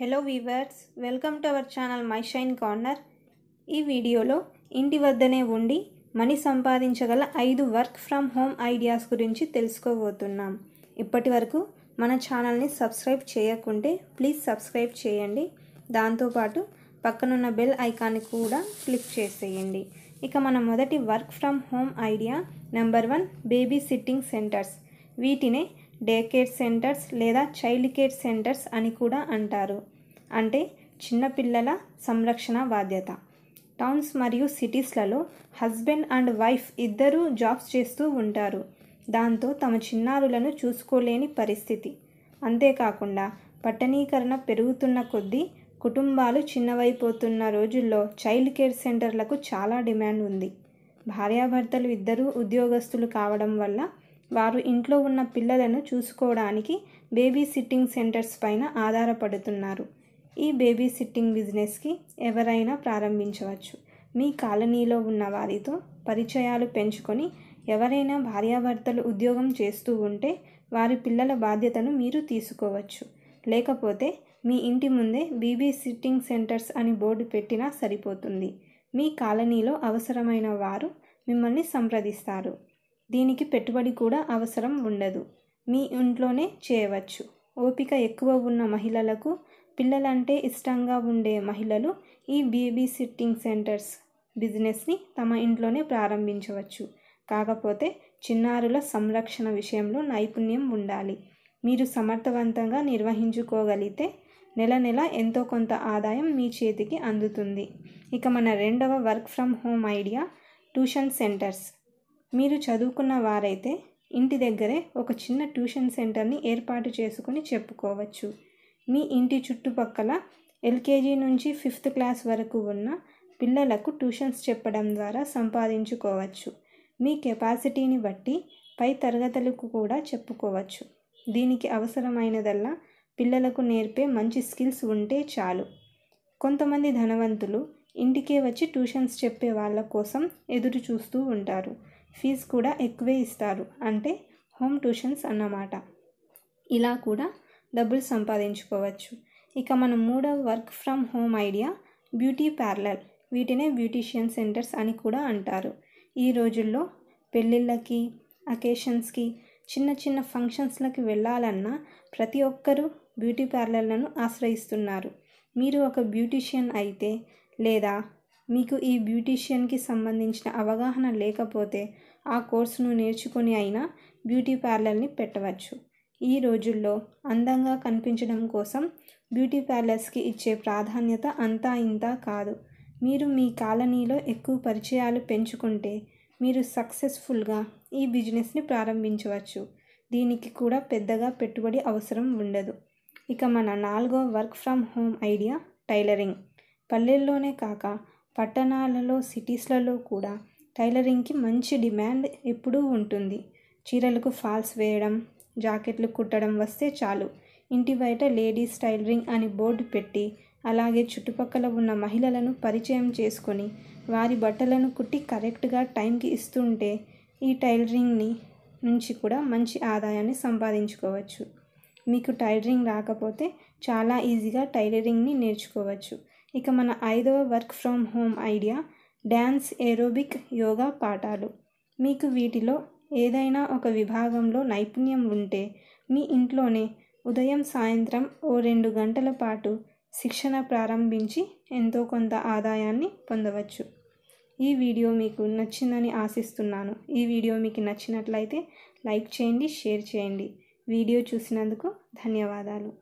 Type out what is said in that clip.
hello viewers welcome to our channel my shine corner ఈ వీడియోలో ఇంటి వద్దనే ఉండి మనీ సంపాదించగల ఐదు వర్క్ ఫ్రమ్ హోమ్ ఐడియాస్ గురించి తెలుసుకోబోతున్నాం ఇప్పటి వరకు మన ఛానల్ని సబ్స్క్రైబ్ చేయకుంటే ప్లీజ్ సబ్స్క్రైబ్ చేయండి దాంతోపాటు పక్కనున్న బెల్ ఐకాన్ని కూడా క్లిక్ చేసేయండి ఇక మన మొదటి work from home idea number one baby sitting centres వీటినే డే కేర్ సెంటర్స్ లేదా చైల్డ్ కేర్ సెంటర్స్ అని కూడా అంటారు అంటే చిన్నపిల్లల సంరక్షణ బాధ్యత టౌన్స్ మరియు సిటీస్లలో హస్బెండ్ అండ్ వైఫ్ ఇద్దరూ జాబ్స్ చేస్తూ ఉంటారు దాంతో తమ చిన్నారులను చూసుకోలేని పరిస్థితి అంతేకాకుండా పట్టణీకరణ పెరుగుతున్న కొద్దీ కుటుంబాలు చిన్నవైపోతున్న రోజుల్లో చైల్డ్ కేర్ సెంటర్లకు చాలా డిమాండ్ ఉంది భార్యాభర్తలు ఇద్దరూ ఉద్యోగస్తులు కావడం వల్ల వారు ఇంట్లో ఉన్న పిల్లలను చూసుకోవడానికి బేబీ సిట్టింగ్ సెంటర్స్ పైన ఆధారపడుతున్నారు ఈ బేబీ సిట్టింగ్ బిజినెస్కి ఎవరైనా ప్రారంభించవచ్చు మీ కాలనీలో ఉన్న వారితో పరిచయాలు పెంచుకొని ఎవరైనా భార్యాభర్తలు ఉద్యోగం చేస్తూ ఉంటే వారి పిల్లల బాధ్యతను మీరు తీసుకోవచ్చు లేకపోతే మీ ఇంటి ముందే బీబీ సిట్టింగ్ సెంటర్స్ అని బోర్డు పెట్టినా సరిపోతుంది మీ కాలనీలో అవసరమైన వారు మిమ్మల్ని సంప్రదిస్తారు దీనికి పెట్టుబడి కూడా అవసరం ఉండదు మీ ఇంట్లోనే చేయవచ్చు ఓపిక ఎక్కువ ఉన్న మహిళలకు పిల్లలంటే ఇష్టంగా ఉండే మహిళలు ఈ బేబీ సిట్టింగ్ సెంటర్స్ బిజినెస్ని తమ ఇంట్లోనే ప్రారంభించవచ్చు కాకపోతే చిన్నారుల సంరక్షణ విషయంలో నైపుణ్యం ఉండాలి మీరు సమర్థవంతంగా నిర్వహించుకోగలిగితే నెల నెల ఎంతో కొంత ఆదాయం మీ చేతికి అందుతుంది ఇక మన రెండవ work from home idea tuition centres మీరు చదువుకున్న వారైతే ఇంటి దగ్గరే ఒక చిన్న ట్యూషన్ సెంటర్ని ఏర్పాటు చేసుకుని చెప్పుకోవచ్చు మీ ఇంటి చుట్టుపక్కల ఎల్కేజీ నుంచి ఫిఫ్త్ క్లాస్ వరకు ఉన్న పిల్లలకు ట్యూషన్స్ చెప్పడం ద్వారా సంపాదించుకోవచ్చు మీ కెపాసిటీని బట్టి పై తరగతులకు కూడా చెప్పుకోవచ్చు దీనికి అవసరమైనదల్లా పిల్లలకు నేర్పే మంచి స్కిల్స్ ఉంటే చాలు కొంతమంది ధనవంతులు ఇంటికే వచ్చి ట్యూషన్స్ చెప్పే వాళ్ళ కోసం ఎదురు చూస్తూ ఉంటారు ఫీజు కూడా ఎక్కువే ఇస్తారు అంటే హోమ్ ట్యూషన్స్ అన్నమాట ఇలా కూడా డబ్బులు సంపాదించుకోవచ్చు ఇక మన మూడవ work from home idea beauty parlour వీటినే బ్యూటీషియన్ సెంటర్స్ అని కూడా అంటారు ఈ రోజుల్లో పెళ్ళిళ్ళకి అకేషన్స్కి చిన్న చిన్న ఫంక్షన్స్లకి వెళ్ళాలన్నా ప్రతి ఒక్కరూ బ్యూటీ పార్లర్లను ఆశ్రయిస్తున్నారు మీరు ఒక బ్యూటీషియన్ అయితే లేదా మీకు ఈ బ్యూటీషియన్కి సంబంధించిన అవగాహన లేకపోతే ఆ కోర్సును నేర్చుకుని అయినా బ్యూటీ పార్లర్ని పెట్టవచ్చు ఈ రోజుల్లో అందంగా కనిపించడం కోసం బ్యూటీ పార్లర్స్కి ఇచ్చే ప్రాధాన్యత అంతా ఇంత కాదు మీరు మీ కాలనీలో ఎక్కువ పరిచయాలు పెంచుకుంటే మీరు సక్సెస్ఫుల్గా ఈ బిజినెస్ని ప్రారంభించవచ్చు దీనికి కూడా పెద్దగా పెట్టుబడి అవసరం ఉండదు ఇక మన నాలుగో work from home idea tailoring పల్లెల్లోనే కాక పట్టణాలలో సిటీస్లలో కూడా టైలరింగ్కి మంచి డిమాండ్ ఎప్పుడూ ఉంటుంది చీరలకు ఫాల్స్ వేయడం జాకెట్లు కుట్టడం వస్తే చాలు ఇంటి బయట లేడీస్ టైలరింగ్ అని బోర్డు పెట్టి అలాగే చుట్టుపక్కల ఉన్న మహిళలను పరిచయం చేసుకొని వారి బట్టలను కుట్టి కరెక్ట్గా టైంకి ఇస్తుంటే ఈ టైలరింగ్ని నుంచి కూడా మంచి ఆదాయాన్ని సంపాదించుకోవచ్చు మీకు టైలరింగ్ రాకపోతే చాలా ఈజీగా టైలరింగ్ని నేర్చుకోవచ్చు ఇక మన ఐదవ work from home idea dance aerobic yoga పాఠాలు మీకు వీటిలో ఏదైనా ఒక విభాగంలో నైపుణ్యం ఉంటే మీ ఇంట్లోనే ఉదయం సాయంత్రం ఓ రెండు గంటల పాటు శిక్షణ ప్రారంభించి ఎంతో కొంత ఆదాయాన్ని పొందవచ్చు ఈ వీడియో మీకు నచ్చిందని ఆశిస్తున్నాను ఈ వీడియో మీకు నచ్చినట్లయితే లైక్ చేయండి షేర్ చేయండి వీడియో చూసినందుకు ధన్యవాదాలు